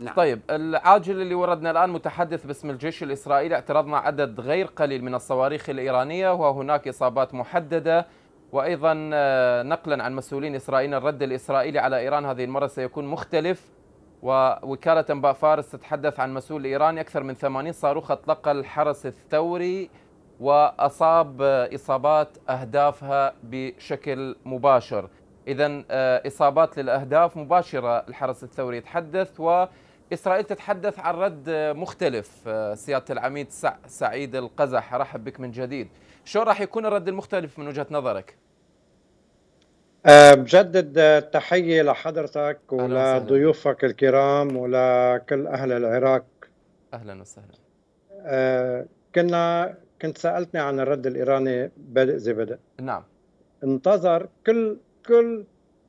نعم. طيب العاجل اللي وردنا الآن متحدث باسم الجيش الإسرائيلي اعترضنا عدد غير قليل من الصواريخ الإيرانية وهناك إصابات محددة وأيضا آه، نقلا عن مسؤولين إسرائيل الرد الإسرائيلي على إيران هذه المرة سيكون مختلف ووكالة أنباء فارس تتحدث عن مسؤول إيراني أكثر من 80 صاروخ أطلقها الحرس الثوري وأصاب آه، إصابات أهدافها بشكل مباشر إذا آه، إصابات للأهداف مباشرة الحرس الثوري يتحدث و إسرائيل تتحدث عن رد مختلف آه، سيادة العميد سعيد القزح رحب بك من جديد شو راح يكون الرد المختلف من وجهة نظرك؟ آه، بجدد آه، التحية لحضرتك ولضيوفك الكرام ولكل أهل العراق أهلا وسهلا كنا كنت سألتني عن الرد الإيراني بادئ ذي بدء نعم انتظر كل كل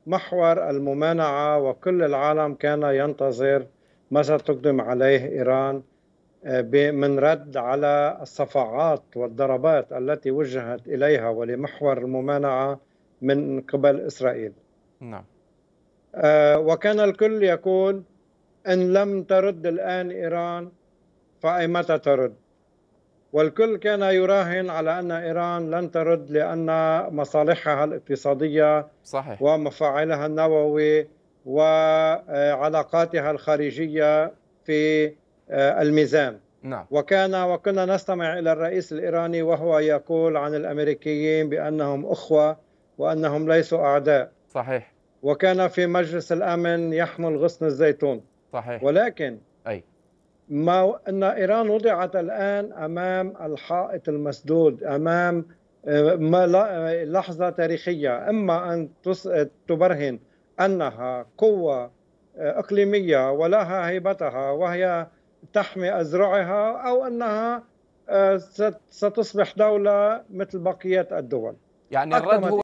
محور الممانعة وكل العالم كان ينتظر ماذا تقدم عليه إيران آه، من رد على الصفعات والضربات التي وجهت إليها ولمحور الممانعة من قبل إسرائيل نعم. آه، وكان الكل يقول إن لم ترد الآن إيران متى ترد والكل كان يراهن على أن إيران لن ترد لأن مصالحها الاقتصادية صحيح. ومفاعلها النووي وعلاقاتها الخارجية في آه، الميزان نعم. وكان وكنا نستمع إلى الرئيس الإيراني وهو يقول عن الأمريكيين بأنهم أخوة وأنهم ليسوا أعداء صحيح وكان في مجلس الأمن يحمل غصن الزيتون صحيح ولكن أي ما أن إيران وضعت الآن أمام الحائط المسدود أمام آه، آه، لحظة تاريخية إما أن تبرهن أنها قوة آه، إقليمية ولها هيبتها وهي تحمي أزرعها أو أنها آه، ستصبح دولة مثل بقية الدول يعني الرد هو